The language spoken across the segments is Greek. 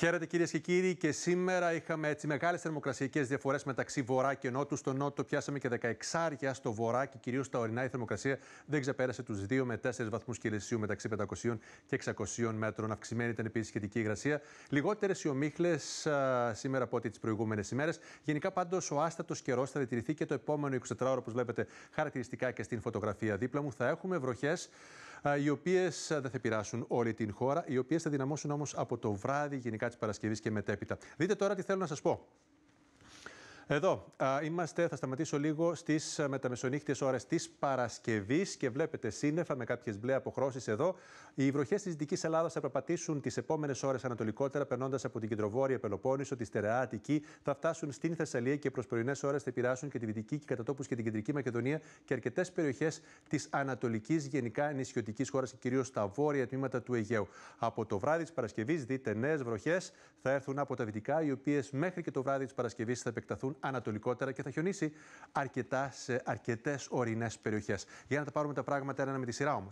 Χαίρετε κυρίες και κύριοι, και σήμερα είχαμε έτσι μεγάλες θερμοκρασιακές διαφορές μεταξύ βορρά και νότου. Στο νότο πιάσαμε και 16 στο βορρά και κυρίως στα ορεινά η θερμοκρασία δεν ξεπέρασε τους 2 με 4 βαθμούς Κελσίου μεταξύ 500 και 600 μέτρων. Αυξημένη ήταν επίσης η σχετική υγρασία. Λιγότερες οι ομίχλε σήμερα από ό,τι τις προηγούμενες ημέρες. Γενικά πάντως ο άστατος καιρός θα διατηρηθεί και το επόμενο 24 ώρο, όπως βλέπετε χαρακτηριστικά και στην φωτογραφία δίπλα μου, θα έχουμε βροχές οι οποίες δεν θα πειράσουν όλη την χώρα, οι οποίες θα δυναμώσουν όμως από το βράδυ γενικά της Παρασκευής και μετέπειτα. Δείτε τώρα τι θέλω να σας πω. Εδώ είμαστε, θα σταματήσω λίγο στις μεταμεσονύχτιες ώρες της Παρασκευής και βλέπετε σύννεφα με κάποιες μπλε αποχρώσεις εδώ. Οι βροχές της Δυτικής Ελλάδας θα περπατήσουν τις επόμενες ώρες ανατολικότερα, περνώντας από την κεντροβόρεια Πελοπόννησο, τη Στερεά Αττική, θα φτάσουν στην Θεσσαλία και προς πρωινές ώρες θα επηρεάσουν και τη Δυτική και κατά τόπους και την Κεντρική Μακεδονία και αρκετές περιοχές της Ανατολικής γενικά νησιωτικής χώρας και κυρίως στα βόρεια τμήματα του Αιγαίου. Από το βράδυ της Παρασκευής δείτε νέες βροχές θα έρθουν από τα δυτικά, οι οποίες μέχρι και το βράδυ της Παρασκευής θα επεκταθούν ανατολικότερα και θα χιονίσει αρκετά σε αρκετές ορεινές περιοχές. Για να τα πάρουμε τα πράγματα ένα με τη σειρά όμως.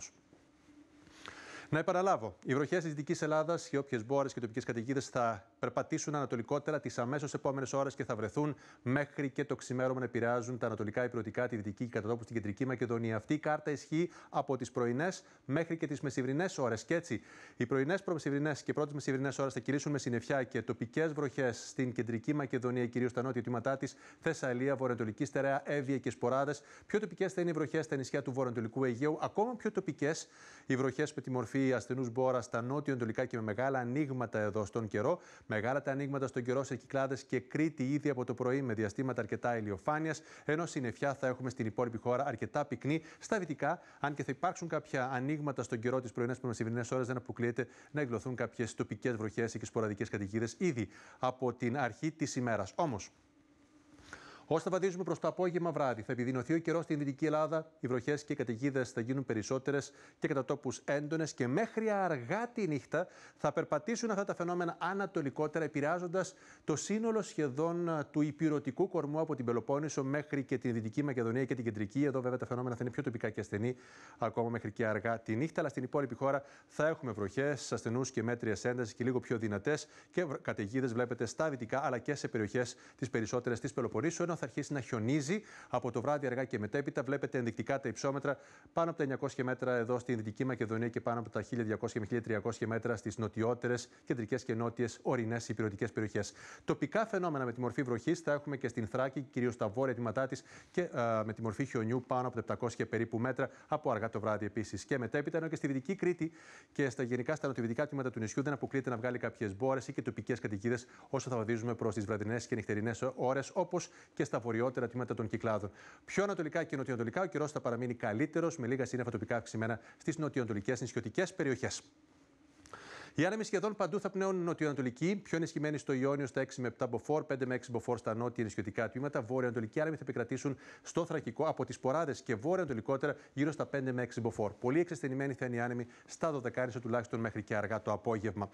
Να επαναλάβω, οι βροχές της Δυτικής Ελλάδας και όποιες μπόρες και τοπικές καταιγίδε θα περπατήσουν ανατολικότερα τις αμέσως επόμενες ώρες και θα βρεθούν μέχρι και το ξημέρωμα να επηρεάζουν τα ανατολικά υπηρετικά, τη δυτική και κατά τόπους στην κεντρική Μακεδονία. Αυτή η κάρτα ισχύει από τις πρωινές μέχρι και τις μεσηβρινέ ώρες. Και έτσι, οι πρωινές, προμεσημβρινές και πρώτες μεσημβρινές ώρες θα κυρίσουν με συννεφιά και τοπικές βροχές στην κεντρική Μακεδονία, κυρίως στα νότια τμήματά της, Θεσσαλία, Βορειοανατολική Στερεά, Εύβοια και Σποράδες. Πιο τοπικές θα είναι οι βροχές στα νησιά του Βορειοανατολικού Αιγαίου, ακόμα πιο τοπικές οι βροχές με τη μορφή παρακολουθεί ασθενού μπόρα στα νότια εντολικά και με μεγάλα ανοίγματα εδώ στον καιρό. Μεγάλα τα ανοίγματα στον καιρό σε Κυκλάδες και Κρήτη ήδη από το πρωί με διαστήματα αρκετά ηλιοφάνειας, ενώ συννεφιά θα έχουμε στην υπόλοιπη χώρα αρκετά πυκνή στα δυτικά, αν και θα υπάρξουν κάποια ανοίγματα στον καιρό της πρωινέ μεσημερινέ ώρες, δεν αποκλείεται να εκδοθούν κάποιες τοπικές βροχές και σποραδικές καταιγίδες ήδη από την αρχή της ημέρας. Όμως, Όσο θα βαδίζουμε προς το απόγευμα βράδυ, θα επιδεινωθεί ο καιρός στην Δυτική Ελλάδα. Οι βροχές και οι καταιγίδες θα γίνουν περισσότερες και κατά τόπους έντονες και μέχρι αργά τη νύχτα θα περπατήσουν αυτά τα φαινόμενα ανατολικότερα, επηρεάζοντας το σύνολο σχεδόν του υπηρετικού κορμού από την Πελοπόννησο μέχρι και την Δυτική Μακεδονία και την Κεντρική. Εδώ, βέβαια, τα φαινόμενα θα είναι πιο τοπικά και ασθενή, ακόμα μέχρι και αργά τη νύχτα. Αλλά στην υπόλοιπη χώρα θα έχουμε βροχές, ασθενούς και μέτριες ένταση και λίγο πιο δυνατές και καταιγίδες, βλέπετε, στα δυτικά αλλά και σε περιοχές τις περισσότερες της Πελοποννήσου θα αρχίσει να χιονίζει από το βράδυ αργά και μετέπειτα. Βλέπετε ενδεικτικά τα υψόμετρα πάνω από τα 900 μέτρα εδώ στην Δυτική Μακεδονία και πάνω από τα 1200 με 1300 μέτρα στις νοτιότερες, κεντρικές και νότιες ορεινές υπηρετικές περιοχές. Τοπικά φαινόμενα με τη μορφή βροχής θα έχουμε και στην Θράκη, κυρίως στα βόρεια τμήματά της και ε, με τη μορφή χιονιού πάνω από τα 700 περίπου μέτρα από αργά το βράδυ επίσης. Και μετέπειτα, ενώ και στη Δυτική Κρήτη και στα γενικά στα νοτιοδυτικά τμήματα του νησιού δεν αποκλείεται να βγάλει κάποιες μπόρες ή και τοπικές κατοικίδες όσο θα βαδίζουμε προς τις βραδινές και νυχτερινές ώρες, όπως και στα βορειότερα τμήματα των κυκλάδων. Πιο ανατολικά και νοτιοανατολικά ο καιρός θα παραμείνει καλύτερος με λίγα σύννεφα τοπικά αυξημένα στις νοτιοανατολικές νησιωτικές περιοχές. Οι άνεμοι σχεδόν παντού θα πνέουν νοτιοανατολική, πιο ενισχυμένοι στο Ιόνιο στα 6 με 7 μποφόρ, 5 με 6 μποφόρ στα νότια νησιωτικά τμήματα. Βόρειο-ανατολικοί άνεμοι θα επικρατήσουν στο Θρακικό από τις ποράδες και βόρειο-ανατολικότερα γύρω στα 5 με 6 μποφόρ. Πολύ εξασθενημένοι θα είναι οι άνεμοι στα 12 τουλάχιστον μέχρι και αργά το απόγευμα.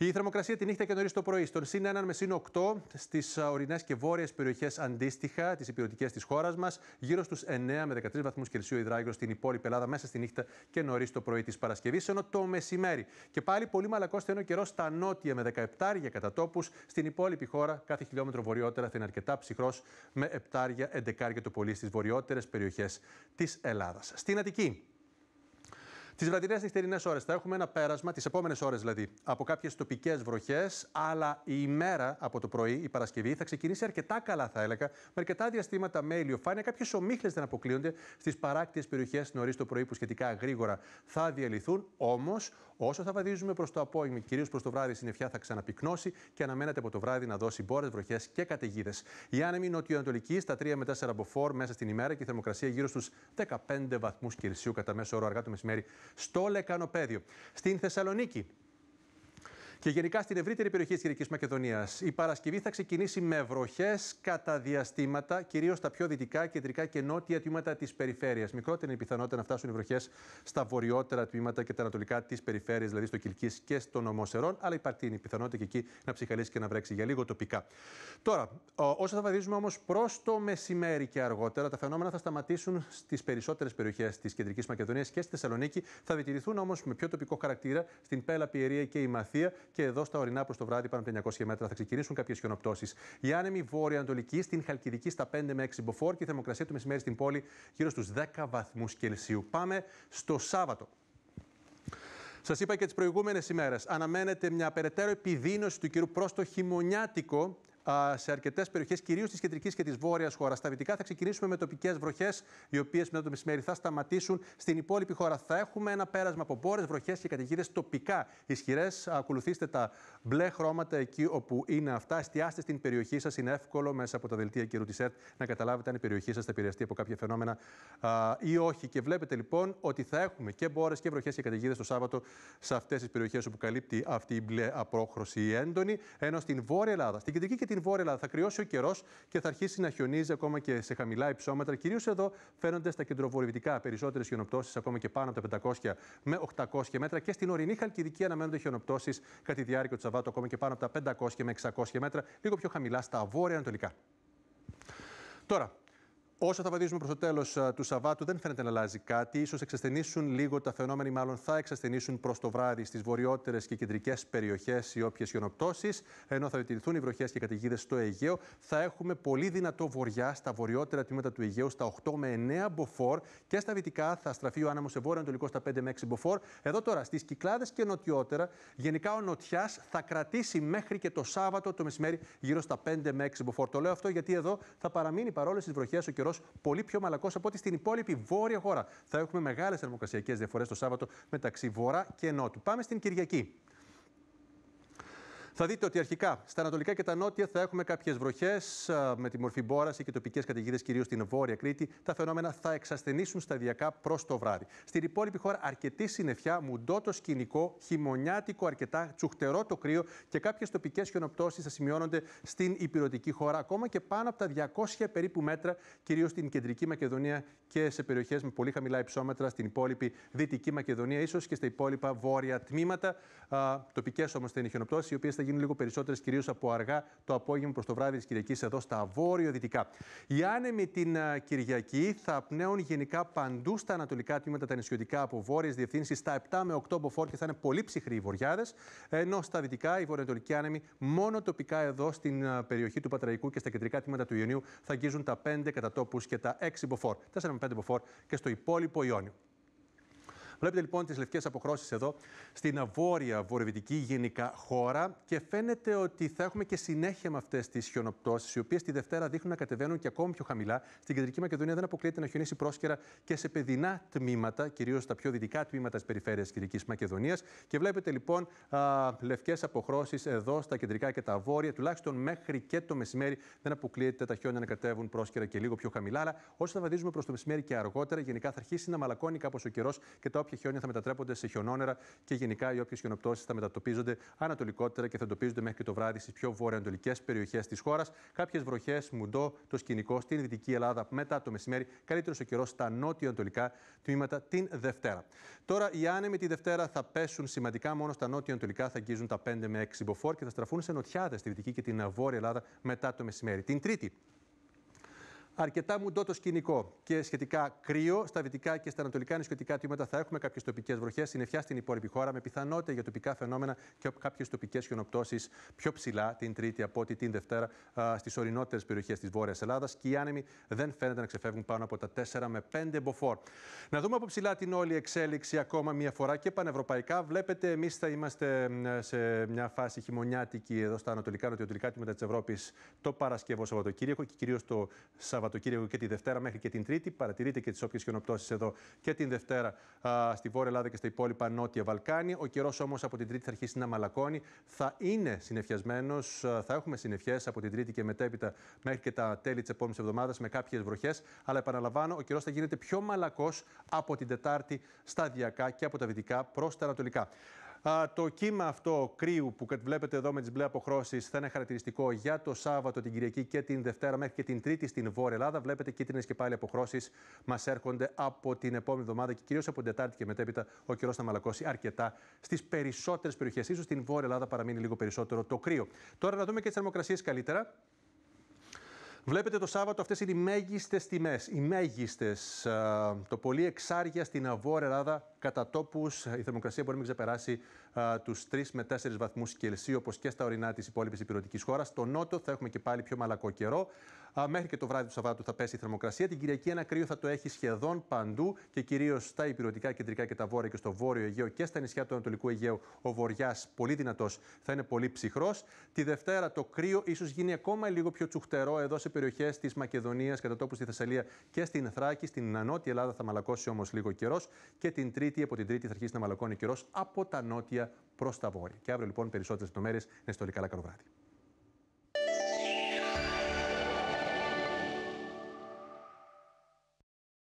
Η θερμοκρασία τη νύχτα και νωρίς το πρωί στον συν 1 με συν 8 στι ορεινές και βόρειες περιοχές αντίστοιχα, τις υπηρετικές της χώρας μας, γύρω στους 9 με 13 βαθμούς Κελσίου υδράγειο στην υπόλοιπη Ελλάδα μέσα στη νύχτα και νωρίς το πρωί της Παρασκευής, ενώ το μεσημέρι. Και πάλι πολύ μαλακός στενό καιρός στα νότια με 17 κατά τόπους. Στην υπόλοιπη χώρα, κάθε χιλιόμετρο βορειότερα θα είναι αρκετά ψυχρός με 7 11 το πολύ στις βορειότερες περιοχές της Ελλάδας. Στην Αττική, τις βραδινές νυχτερινές ώρες θα έχουμε ένα πέρασμα, τις επόμενες ώρες δηλαδή, από κάποιες τοπικές βροχές, αλλά η ημέρα από το πρωί, η Παρασκευή, θα ξεκινήσει αρκετά καλά, θα έλεγα, με αρκετά διαστήματα με ηλιοφάνεια. Κάποιες ομίχλες δεν αποκλείονται στις παράκτιες περιοχές νωρίς το πρωί που σχετικά γρήγορα θα διαλυθούν. Όμως, όσο θα βαδίζουμε προς το απόγευμα, κυρίως προς το βράδυ, η συννεφιά θα ξαναπυκνώσει και αναμένεται από το βράδυ να δώσει μπόρες, βροχές και καταιγίδες. Η άνεμη νοτιοανατολική στα 3 με 4 μποφόρ μέσα στην ημέρα και η θερμοκρασία γύρω στους 15 βαθμούς Κελσίου κατά μέσο όρο αργά το μεσημέρι στο Λεκανοπέδιο. Στην Θεσσαλονίκη και γενικά στην ευρύτερη περιοχή της Κυριακής Μακεδονίας. Η Παρασκευή θα ξεκινήσει με βροχές κατά διαστήματα, κυρίω στα πιο δυτικά, κεντρικά και νότια τμήματα της περιφέρειας. Μικρότερη είναι η πιθανότητα να φτάσουν οι βροχές στα βορειότερα τμήματα και τα ανατολικά της περιφέρειας, δηλαδή στο Κυλκής και στο Νομοσερών, αλλά υπάρχει η πιθανότητα και εκεί να ψυχαλίσει και να βρέξει για λίγο τοπικά. Τώρα, όσο θα βαδίζουμε όμως προς το μεσημέρι και αργότερα, τα φαινόμενα θα σταματήσουν στις περισσότερες περιοχές της Κεντρικής Μακεδονίας και στη Θεσσαλονίκη. Θα διατηρηθούν όμως με πιο τοπικό χαρακτήρα στην Πέλα, Πιερία και η Μαθία και εδώ στα ορεινά προς το βράδυ πάνω από 900 μέτρα θα ξεκινήσουν κάποιες χιονοπτώσεις. Η άνεμη βόρεια-ανατολική στην Χαλκιδική στα 5 με 6 μποφόρ και η θερμοκρασία του μεσημέρι στην πόλη γύρω στους 10 βαθμούς Κελσίου. Πάμε στο Σάββατο. Σας είπα και τις προηγούμενες ημέρες. Αναμένεται μια περαιτέρω επιδείνωση του καιρού προς το χειμωνιάτικο σε αρκετές περιοχές, κυρίως της κεντρικής και της βόρειας χώρας. Στα δυτικά θα ξεκινήσουμε με τοπικές βροχές, οι οποίες μετά το μεσημέρι θα σταματήσουν. Στην υπόλοιπη χώρα θα έχουμε ένα πέρασμα από μπόρες, βροχές και καταιγίδες τοπικά ισχυρές. Ακολουθήστε τα μπλε χρώματα εκεί όπου είναι αυτά. Εστιάστε στην περιοχή σας. Είναι εύκολο μέσα από τα δελτία καιρού της να καταλάβετε αν η περιοχή σας θα επηρεαστεί από κάποια φαινόμενα α, ή όχι. Και βλέπετε λοιπόν ότι θα έχουμε και μπόρες και βροχές και καταιγίδες το Σάββατο σε αυτές τις περιοχές όπου καλύπτει αυτή η μπλε απόχρωση η έντονη. Ενώ στην Βόρεια Ελλάδα, στην Κεντρική και την στην Βόρεια Ελλάδα. Θα κρυώσει ο καιρός και θα αρχίσει να χιονίζει ακόμα και σε χαμηλά υψόμετρα. Κυρίως εδώ φαίνονται στα κεντροβορειοδυτικά περισσότερες χιονοπτώσεις, ακόμα και πάνω από τα 500 με 800 μέτρα. Και στην ορεινή Χαλκιδική αναμένονται χιονοπτώσεις κατά τη διάρκεια του Σαββάτου, ακόμα και πάνω από τα 500 με 600 μέτρα, λίγο πιο χαμηλά στα βόρεια ανατολικά. Τώρα, Όσο θα βαδίζουμε προς το τέλος ε, του Σαββάτου, δεν φαίνεται να αλλάζει κάτι. σω εξασθενήσουν λίγο τα φαινόμενα, μάλλον θα εξασθενήσουν προς το βράδυ στις βορειότερες και κεντρικές περιοχές οι όποιες χιονοπτώσει. Ενώ θα διατηρηθούν οι βροχές και καταιγίδες στο Αιγαίο, θα έχουμε πολύ δυνατό βοριά στα βορειότερα τμήματα του Αιγαίου, στα 8 με 9 μποφόρ και στα βυτικά θα στραφεί ο άνεμος σε βόρειο ανατολικό στα 5 με 6 μποφόρ. Εδώ τώρα στις κυκλάδες και νοτιότερα, γενικά ο νοτιάς θα κρατήσει μέχρι και το Σάββατο το μεσημέρι γύρω στα 5 με 6 μποφόρ. Το λέω αυτό γιατί εδώ θα παραμείνει παρόλες τις βροχές ο καιρός πολύ πιο μαλακός από ό,τι στην υπόλοιπη βόρεια χώρα. Θα έχουμε μεγάλες θερμοκρασιακές διαφορές το Σάββατο μεταξύ βορρά και νότου. Πάμε στην Κυριακή. Θα δείτε ότι αρχικά στα ανατολικά και τα νότια θα έχουμε κάποιες βροχές με τη μορφή μπόραση και τοπικές καταιγίδες, κυρίως στην Βόρεια Κρήτη. Τα φαινόμενα θα εξασθενήσουν σταδιακά προς το βράδυ. Στην υπόλοιπη χώρα αρκετή συννεφιά, μουντότο σκηνικό, χειμωνιάτικο, αρκετά τσουχτερό το κρύο και κάποιες τοπικές χιονοπτώσεις θα σημειώνονται στην υπηρετική χώρα, ακόμα και πάνω από τα 200 περίπου μέτρα, κυρίως στην κεντρική Μακεδονία και σε περιοχές με πολύ χαμηλά υψόμετρα, στην υπόλοιπη Δυτική Μακεδονία, ίσως και στα υπόλοιπα βόρεια τμήματα. Τοπικές όμως θα είναι χιονοπτώσεις, οι οποίες θα γίνουν λίγο περισσότερες, κυρίως από αργά το απόγευμα προς το βράδυ της Κυριακής, εδώ στα βόρειο-δυτικά. Οι άνεμοι την Κυριακή θα πνέουν γενικά παντού στα ανατολικά τμήματα τα νησιωτικά από βόρειες διευθύνσεις. Στα 7 με 8 μποφόρ και θα είναι πολύ ψυχροί οι βορειάδε. ενώ στα δυτικά οι βορειοανατολικοί άνεμοι μόνο τοπικά εδώ στην περιοχή του Πατραϊκού και στα κεντρικά τμήματα του Ιωνίου θα αγγίζουν τα 5 κατά τόπους και τα 6 μποφόρ. 4 με 5 μποφόρ και στο υπόλοιπο Ιόνιο. Βλέπετε λοιπόν τις λευκές αποχρώσεις εδώ στην βόρεια βορειοδυτική γενικά χώρα και φαίνεται ότι θα έχουμε και συνέχεια με αυτές τις χιονοπτώσεις, οι οποίες τη Δευτέρα δείχνουν να κατεβαίνουν και ακόμη πιο χαμηλά. Στην κεντρική Μακεδονία δεν αποκλείεται να χιονίσει πρόσκαιρα και σε παιδινά τμήματα, κυρίως στα πιο δυτικά τμήματα της περιφέρειας κεντρική Μακεδονίας. Και βλέπετε λοιπόν λευκές αποχρώσεις εδώ στα κεντρικά και τα βόρεια, τουλάχιστον μέχρι και το μεσημέρι δεν αποκλείεται τα χιόνια να κατέβουν πρόσκαιρα και λίγο πιο χαμηλά. Αλλά όσο θα βαδίζουμε προς το μεσημέρι και αργότερα, γενικά θα αρχίσει να μαλακώνει κάπως ο καιρός και τα όποια χιόνια θα μετατρέπονται σε χιονόνερα και γενικά οι όποιες χιονοπτώσεις θα μετατοπίζονται ανατολικότερα και θα εντοπίζονται μέχρι το βράδυ στις πιο βορειοανατολικέ περιοχές της χώρας. Κάποιες βροχές, μουντό, το σκηνικό στην Δυτική Ελλάδα μετά το μεσημέρι. Καλύτερος ο καιρός στα νότιο-ανατολικά τμήματα την Δευτέρα. Τώρα οι άνεμοι τη Δευτέρα θα πέσουν σημαντικά μόνο στα νότιο-ανατολικά, θα αγγίζουν τα 5 με 6 μποφόρ και θα στραφούν σε νοτιάδες στη Δυτική και την Βόρεια Ελλάδα μετά το μεσημέρι. Την Τρίτη Αρκετά το σκηνικό και σχετικά κρύο. Στα δυτικά και στα ανατολικά νησιωτικά τμήματα θα έχουμε κάποιες τοπικές βροχές. συνεφιά στην υπόλοιπη χώρα με πιθανότητα για τοπικά φαινόμενα και κάποιες τοπικές χιονοπτώσεις πιο ψηλά την Τρίτη από ό,τι την Δευτέρα στις ορεινότερες περιοχές της Βόρειας Ελλάδας. Και οι άνεμοι δεν φαίνεται να ξεφεύγουν πάνω από τα 4 με 5 μποφόρ. Να δούμε από ψηλά την όλη εξέλιξη ακόμα μία φορά και πανευρωπαϊκά. Βλέπετε, εμείς θα είμαστε σε μια φάση χειμωνιάτικη εδώ στα ανατολικά νοτιοτολικά τμήματα της Ευρώπης το Παρασκευό Σαββατοκύριακο και κυρίως το Σαββατοκύριακο το Σαββατοκύριακο και τη Δευτέρα μέχρι και την Τρίτη. Παρατηρείτε και τις όποιες χιονοπτώσεις εδώ και την Δευτέρα στη Βόρεια Ελλάδα και στα υπόλοιπα Νότια Βαλκάνη. Ο καιρός όμως από την Τρίτη θα αρχίσει να μαλακώνει. Θα είναι συνεφιασμένος, θα έχουμε συνεφιέ από την Τρίτη και μετέπειτα μέχρι και τα τέλη της επόμενης εβδομάδας με κάποιες βροχές. Αλλά επαναλαμβάνω, ο καιρός θα γίνεται πιο μαλακός από την Τετάρτη σταδιακά και από τα δυτικά προς τα ανατολικά. Το κύμα αυτό κρύου που βλέπετε εδώ με τις μπλε αποχρώσεις θα είναι χαρακτηριστικό για το Σάββατο, την Κυριακή και την Δευτέρα μέχρι και την Τρίτη στην Βόρεια Ελλάδα. Βλέπετε κίτρινες και πάλι αποχρώσεις μας έρχονται από την επόμενη εβδομάδα και κυρίως από την Τετάρτη και μετέπειτα ο καιρός θα μαλακώσει αρκετά στις περισσότερες περιοχές. σω στην Βόρεια Ελλάδα παραμείνει λίγο περισσότερο το κρύο. Τώρα να δούμε και τις θερμοκρασίες καλύτερα. Βλέπετε το Σάββατο αυτές είναι οι μέγιστες τιμές, οι μέγιστες. το πολύ εξάρια στην Αβόρ Ελλάδα κατά τόπους η θερμοκρασία μπορεί να μην ξεπεράσει τους 3 με 4 βαθμούς Κελσίου όπως και στα ορεινά της υπόλοιπης υπηρετικής χώρας. Στο νότο θα έχουμε και πάλι πιο μαλακό καιρό. μέχρι και το βράδυ του Σαββάτου θα πέσει η θερμοκρασία. Την Κυριακή ένα κρύο θα το έχει σχεδόν παντού και κυρίως στα υπηρετικά κεντρικά και τα βόρεια και στο βόρειο Αιγαίο και στα νησιά του Ανατολικού Αιγαίου ο βοριάς πολύ δυνατός θα είναι πολύ ψυχρός. Τη Δευτέρα το κρύο ίσως γίνει ακόμα λίγο πιο τσουχτερό εδώ περιοχές της Μακεδονίας, κατά τόπους στη Θεσσαλία και στην Θράκη. Στην νότια Ελλάδα θα μαλακώσει όμως λίγο καιρός. Και την Τρίτη, από την Τρίτη θα αρχίσει να μαλακώνει καιρός από τα νότια προς τα βόρεια. Και αύριο λοιπόν περισσότερες λεπτομέρειες. Να είστε όλοι καλά, βράδυ.